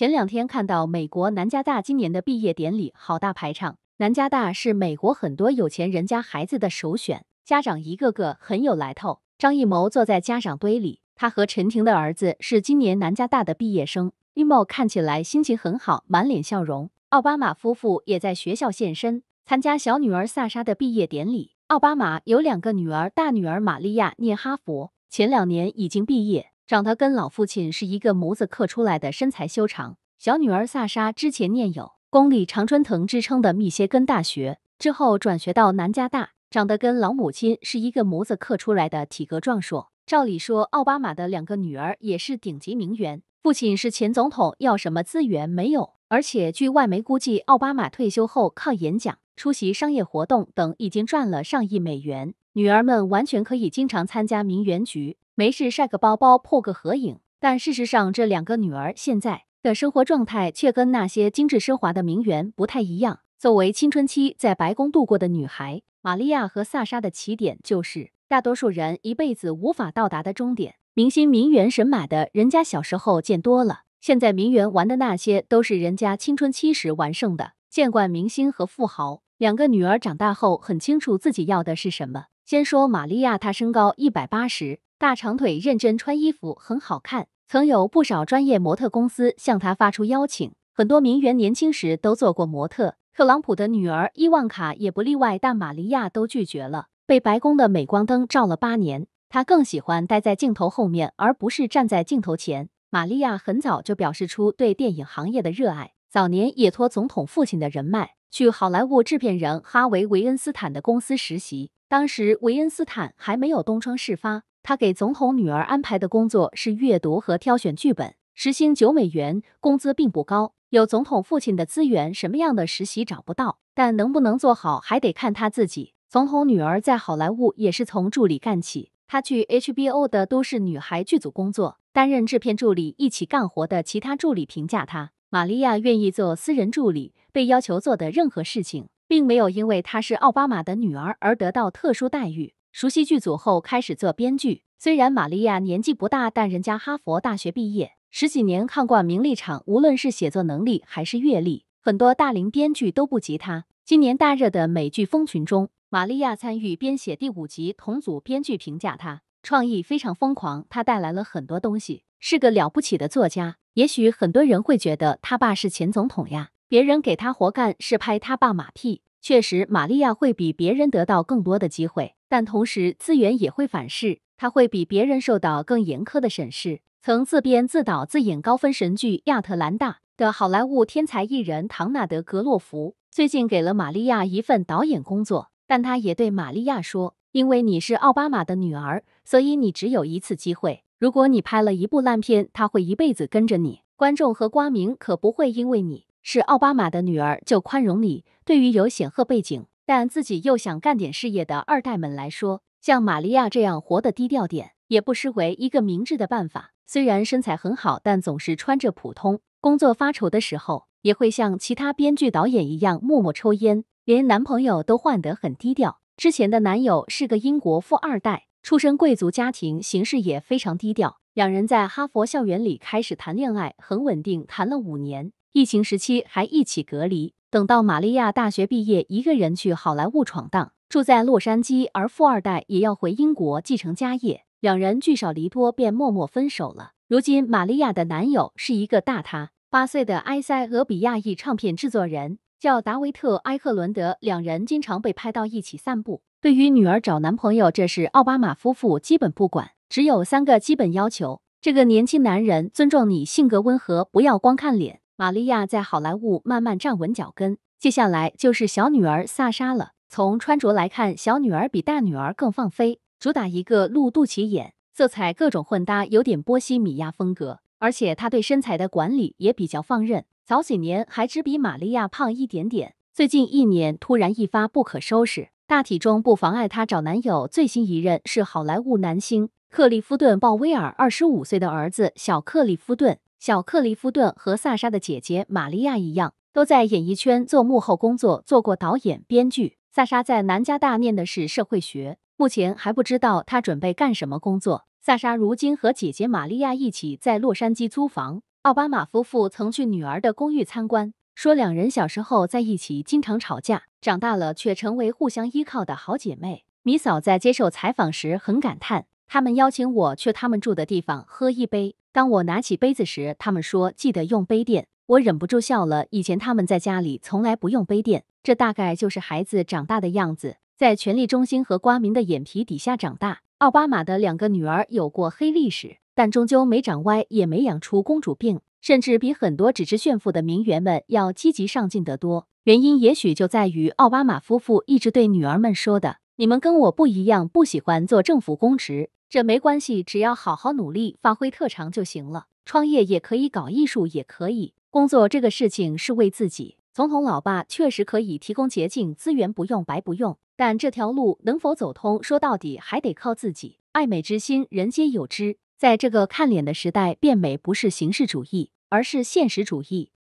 前两天看到美国南加大今年的毕业典礼，好大排场。南加大是美国很多有钱人家孩子的首选，家长一个个很有来头。张艺谋坐在家长堆里，他和陈婷的儿子是今年南加大的毕业生。艺谋看起来心情很好，满脸笑容。奥巴马夫妇也在学校现身，参加小女儿萨莎的毕业典礼。奥巴马有两个女儿，大女儿玛利亚念哈佛，前两年已经毕业。长得跟老父亲是一个模子刻出来的，身材修长。小女儿萨莎之前念有“公立常春藤”之称的密歇根大学，之后转学到南加大。长得跟老母亲是一个模子刻出来的，体格壮硕。照理说，奥巴马的两个女儿也是顶级名媛，父亲是前总统，要什么资源没有。而且据外媒估计，奥巴马退休后靠演讲、出席商业活动等，已经赚了上亿美元。女儿们完全可以经常参加名媛局。没事晒个包包，破个合影。但事实上，这两个女儿现在的生活状态却跟那些精致奢华的名媛不太一样。作为青春期在白宫度过的女孩，玛利亚和萨莎的起点就是大多数人一辈子无法到达的终点。明星、名媛、神马的，人家小时候见多了。现在名媛玩的那些，都是人家青春期时玩剩的。见惯明星和富豪，两个女儿长大后很清楚自己要的是什么。先说玛利亚，她身高一百八十。大长腿认真穿衣服很好看，曾有不少专业模特公司向她发出邀请。很多名媛年轻时都做过模特，特朗普的女儿伊万卡也不例外，但玛利亚都拒绝了。被白宫的镁光灯照了八年，她更喜欢待在镜头后面，而不是站在镜头前。玛利亚很早就表示出对电影行业的热爱，早年也托总统父亲的人脉，去好莱坞制片人哈维·维恩斯坦的公司实习。当时维恩斯坦还没有东窗事发。他给总统女儿安排的工作是阅读和挑选剧本，时薪九美元，工资并不高。有总统父亲的资源，什么样的实习找不到？但能不能做好，还得看他自己。总统女儿在好莱坞也是从助理干起，她去 HBO 的《都市女孩》剧组工作，担任制片助理。一起干活的其他助理评价她：，玛利亚愿意做私人助理，被要求做的任何事情，并没有因为她是奥巴马的女儿而得到特殊待遇。熟悉剧组后，开始做编剧。虽然玛利亚年纪不大，但人家哈佛大学毕业，十几年看惯名利场，无论是写作能力还是阅历，很多大龄编剧都不及他。今年大热的美剧《风群中》，玛利亚参与编写第五集，同组编剧评价他：创意非常疯狂，他带来了很多东西，是个了不起的作家。也许很多人会觉得他爸是前总统呀，别人给他活干是拍他爸马屁。确实，玛利亚会比别人得到更多的机会，但同时资源也会反噬，她会比别人受到更严苛的审视。曾自编自导自演高分神剧《亚特兰大》的好莱坞天才艺人唐纳德·格洛弗，最近给了玛利亚一份导演工作，但他也对玛利亚说：“因为你是奥巴马的女儿，所以你只有一次机会。如果你拍了一部烂片，他会一辈子跟着你，观众和光明可不会因为你。”是奥巴马的女儿就宽容你。对于有显赫背景但自己又想干点事业的二代们来说，像玛利亚这样活得低调点，也不失为一个明智的办法。虽然身材很好，但总是穿着普通。工作发愁的时候，也会像其他编剧导演一样默默抽烟。连男朋友都换得很低调。之前的男友是个英国富二代，出身贵族家庭，行事也非常低调。两人在哈佛校园里开始谈恋爱，很稳定，谈了五年。疫情时期还一起隔离，等到玛利亚大学毕业，一个人去好莱坞闯荡，住在洛杉矶，而富二代也要回英国继承家业，两人聚少离多，便默默分手了。如今，玛利亚的男友是一个大他八岁的埃塞俄比亚裔唱片制作人，叫达维特埃克伦德，两人经常被拍到一起散步。对于女儿找男朋友，这是奥巴马夫妇基本不管，只有三个基本要求：这个年轻男人尊重你，性格温和，不要光看脸。玛利亚在好莱坞慢慢站稳脚跟，接下来就是小女儿萨莎了。从穿着来看，小女儿比大女儿更放飞，主打一个露肚脐眼，色彩各种混搭，有点波西米亚风格。而且她对身材的管理也比较放任。早几年还只比玛利亚胖一点点，最近一年突然一发不可收拾，大体重不妨碍她找男友。最新一任是好莱坞男星克利夫顿·鲍威尔二十五岁的儿子小克利夫顿。小克利夫顿和萨莎的姐姐玛利亚一样，都在演艺圈做幕后工作，做过导演、编剧。萨莎在南加大念的是社会学，目前还不知道她准备干什么工作。萨莎如今和姐姐玛利亚一起在洛杉矶租房。奥巴马夫妇曾去女儿的公寓参观，说两人小时候在一起经常吵架，长大了却成为互相依靠的好姐妹。米嫂在接受采访时很感叹。他们邀请我去他们住的地方喝一杯。当我拿起杯子时，他们说：“记得用杯垫。”我忍不住笑了。以前他们在家里从来不用杯垫，这大概就是孩子长大的样子。在权力中心和瓜民的眼皮底下长大，奥巴马的两个女儿有过黑历史，但终究没长歪，也没养出公主病，甚至比很多只知炫富的名媛们要积极上进得多。原因也许就在于奥巴马夫妇一直对女儿们说的：“你们跟我不一样，不喜欢做政府公职。”这没关系，只要好好努力，发挥特长就行了。创业也可以，搞艺术也可以，工作这个事情是为自己。总统老爸确实可以提供捷径，资源不用白不用，但这条路能否走通，说到底还得靠自己。爱美之心，人皆有之，在这个看脸的时代，变美不是形式主义，而是现实主义。